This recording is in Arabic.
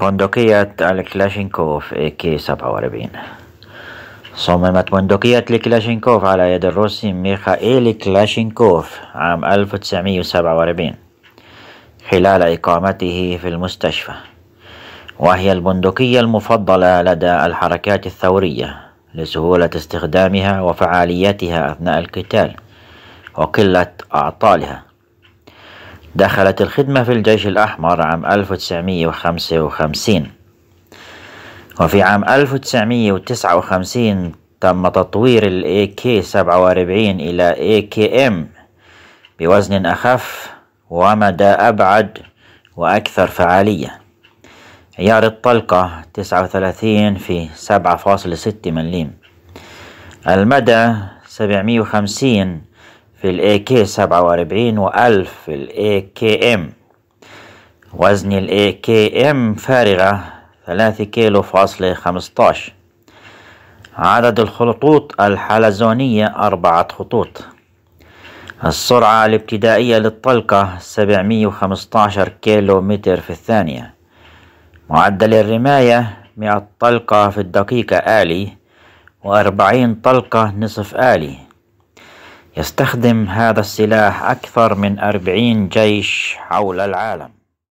بندقية الكلاشينكوف اي كي 47 صممت بندقية الكلاشينكوف على يد الروسي ميخائيل كلاشينكوف عام 1947 خلال إقامته في المستشفى وهي البندقية المفضلة لدى الحركات الثورية لسهولة استخدامها وفعاليتها أثناء القتال وقلة أعطالها دخلت الخدمة في الجيش الأحمر عام 1955 وفي عام 1959 تم تطوير الـ AK-47 إلى AKM بوزن أخف ومدى أبعد وأكثر فعالية عيار الطلقة 39 في 7.6 مليم المدى 750 في الاي كي سبعة وأربعين وألف في الاي كي ام وزن الاي كي ام فارغة ثلاثة كيلو فاصلة خمستاش عدد الخطوط الحلزونية أربعة خطوط السرعة الابتدائية للطلقة 715 كيلو متر في الثانية معدل الرماية 100 طلقة في الدقيقة آلي وأربعين طلقة نصف آلي يستخدم هذا السلاح أكثر من أربعين جيش حول العالم